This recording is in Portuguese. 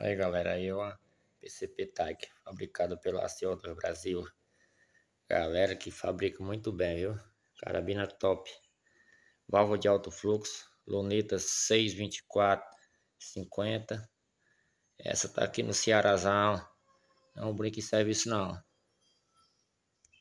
Aí galera, aí é PCP Tag, fabricado pela Aciotas Brasil. Galera que fabrica muito bem, viu? Carabina top. Válvula de alto fluxo, luneta 624 50. Essa tá aqui no Cearazão. Não brinque em serviço não.